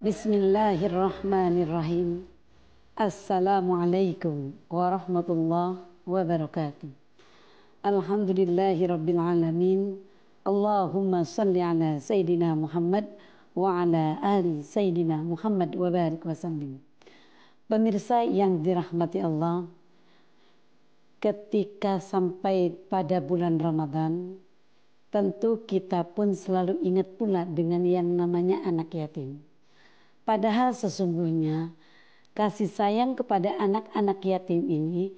Bismillahirrahmanirrahim. Assalamualaikum warahmatullahi wabarakatuh. Alhamdulillahi rabbil alamin. Allahumma salli ala sayyidina Muhammad wa ala ahli sayyidina Muhammad wa barik wa sallim. Pemirsa yang dirahmati Allah, ketika sampai pada bulan Ramadan, tentu kita pun selalu ingat pula dengan yang namanya anak yatim Padahal sesungguhnya kasih sayang kepada anak-anak yatim ini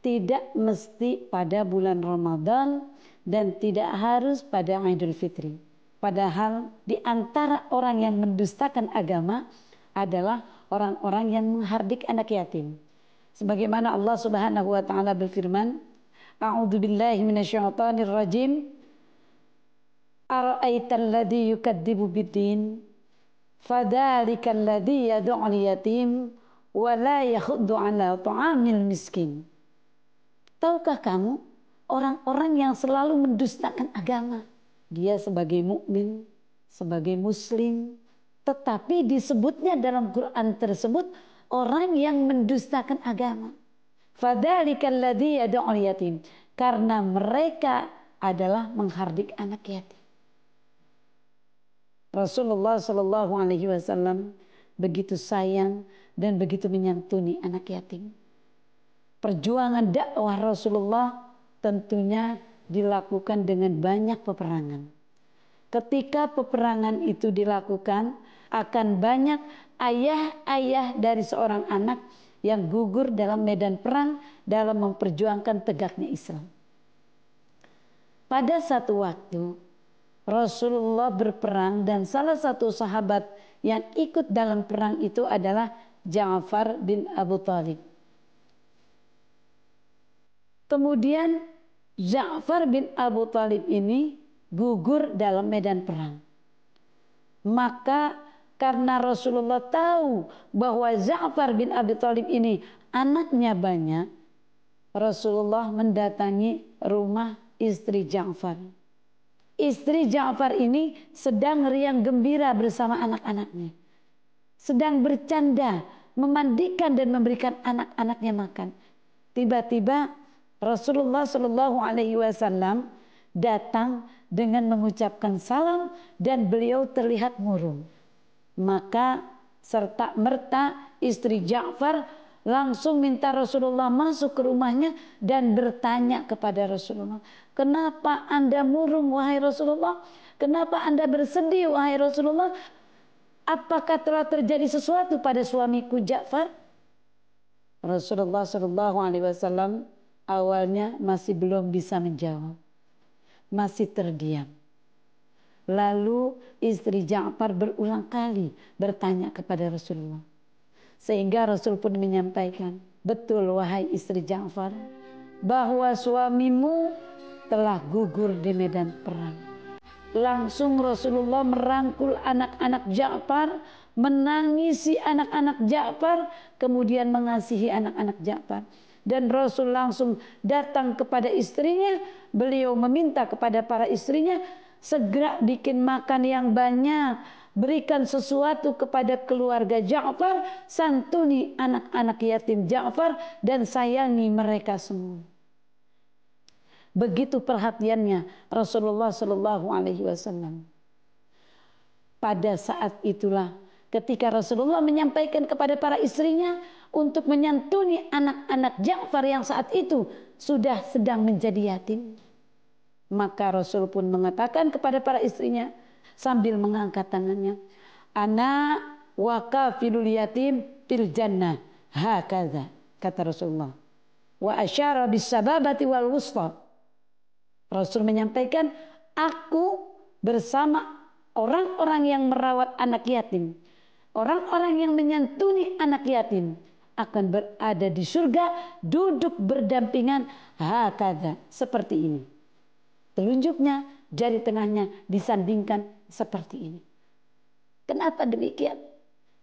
tidak mesti pada bulan Ramadan dan tidak harus pada Idul Fitri. Padahal di antara orang yang mendustakan agama adalah orang-orang yang menghardik anak yatim. Sebagaimana Allah Subhanahu wa taala berfirman, "A'udzu billahi minasyaitonir rajim. Ara'aital ladzi bid biddin?" Fadzalikal yad'ul yatim ولا la yahuddu 'ala المسكين. miskin. Tahukah kamu orang-orang yang selalu mendustakan agama? Dia sebagai mukmin, sebagai muslim, tetapi disebutnya dalam Quran tersebut orang yang mendustakan agama. Fadhalikalladhi yad'ul yatim karena mereka adalah menghardik anak yatim. Rasulullah Shallallahu Alaihi Wasallam begitu sayang dan begitu menyantuni anak yatim. Perjuangan dakwah Rasulullah tentunya dilakukan dengan banyak peperangan. Ketika peperangan itu dilakukan, akan banyak ayah-ayah dari seorang anak yang gugur dalam medan perang dalam memperjuangkan tegaknya Islam. Pada satu waktu, Rasulullah berperang dan salah satu sahabat yang ikut dalam perang itu adalah Ja'far bin Abu Talib. Kemudian Ja'far bin Abu Talib ini gugur dalam medan perang. Maka karena Rasulullah tahu bahwa Ja'far bin Abi Talib ini anaknya banyak, Rasulullah mendatangi rumah istri Ja'far istri Ja'far ini sedang riang gembira bersama anak-anaknya. Sedang bercanda, memandikan dan memberikan anak-anaknya makan. Tiba-tiba Rasulullah Shallallahu Alaihi Wasallam datang dengan mengucapkan salam dan beliau terlihat murung. Maka serta merta istri Ja'far langsung minta Rasulullah masuk ke rumahnya dan bertanya kepada Rasulullah, "Kenapa Anda murung wahai Rasulullah? Kenapa Anda bersedih wahai Rasulullah? Apakah telah terjadi sesuatu pada suamiku Ja'far?" Rasulullah Shallallahu alaihi wasallam awalnya masih belum bisa menjawab. Masih terdiam. Lalu istri Ja'far berulang kali bertanya kepada Rasulullah, sehingga Rasul pun menyampaikan, betul wahai istri Ja'far, bahwa suamimu telah gugur di medan perang. Langsung Rasulullah merangkul anak-anak Ja'far, menangisi anak-anak Ja'far, kemudian mengasihi anak-anak Ja'far. Dan Rasul langsung datang kepada istrinya, beliau meminta kepada para istrinya, segera bikin makan yang banyak, berikan sesuatu kepada keluarga Ja'far, santuni anak-anak yatim Ja'far dan sayangi mereka semua. Begitu perhatiannya Rasulullah Shallallahu Alaihi Wasallam. Pada saat itulah ketika Rasulullah menyampaikan kepada para istrinya untuk menyantuni anak-anak Ja'far yang saat itu sudah sedang menjadi yatim. Maka Rasul pun mengatakan kepada para istrinya, sambil mengangkat tangannya. Ana wa kafilul yatim fil jannah. Hakaza kata Rasulullah. Wa asyara sababati wal wusta. Rasul menyampaikan aku bersama orang-orang yang merawat anak yatim. Orang-orang yang menyantuni anak yatim akan berada di surga duduk berdampingan hakada seperti ini telunjuknya jari tengahnya disandingkan seperti ini. Kenapa demikian?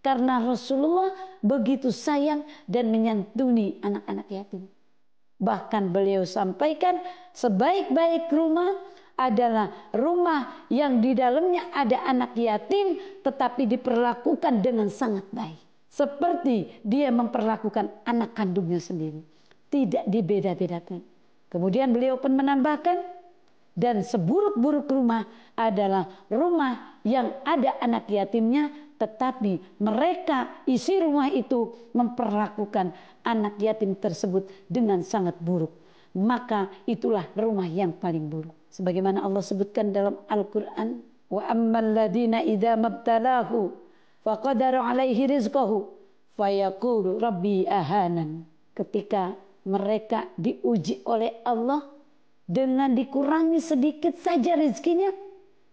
Karena Rasulullah begitu sayang dan menyantuni anak-anak yatim. Bahkan beliau sampaikan sebaik-baik rumah adalah rumah yang di dalamnya ada anak yatim tetapi diperlakukan dengan sangat baik. Seperti dia memperlakukan anak kandungnya sendiri. Tidak dibeda-bedakan. Kemudian beliau pun menambahkan, dan seburuk-buruk rumah adalah rumah yang ada anak yatimnya tetapi mereka isi rumah itu memperlakukan anak yatim tersebut dengan sangat buruk maka itulah rumah yang paling buruk sebagaimana Allah sebutkan dalam Al-Qur'an wa ammal ladina idza mabtalahu faqadara alaihi rizqahu fayaqulu rabbi ahanan ketika mereka diuji oleh Allah dengan dikurangi sedikit saja rezekinya,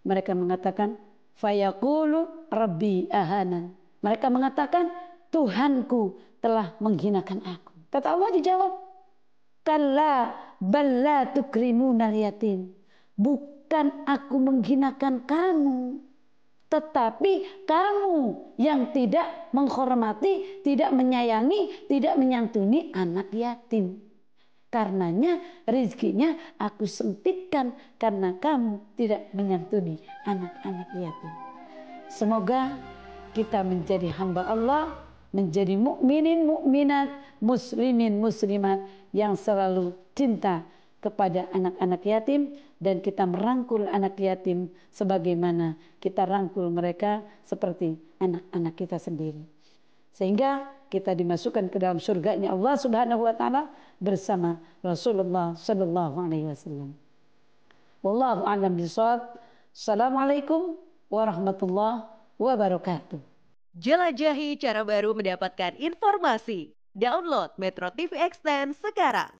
mereka mengatakan fayaqulu rabbi ahana. Mereka mengatakan Tuhanku telah menghinakan aku. Kata Allah dijawab, kala balla tukrimuna yatim." Bukan aku menghinakan kamu, tetapi kamu yang tidak menghormati, tidak menyayangi, tidak menyantuni anak yatim. Karenanya rezekinya aku sempitkan karena kamu tidak menyantuni anak-anak yatim. Semoga kita menjadi hamba Allah, menjadi mukminin mukminat, muslimin muslimat yang selalu cinta kepada anak-anak yatim dan kita merangkul anak yatim sebagaimana kita rangkul mereka seperti anak-anak kita sendiri. Sehingga kita dimasukkan ke dalam surganya Allah Subhanahu wa taala bersama Rasulullah sallallahu alaihi wasallam. Wallahu a'lam bishawab. Assalamualaikum warahmatullahi wabarakatuh. Jelajahi cara baru mendapatkan informasi. Download Metro TV Extend sekarang.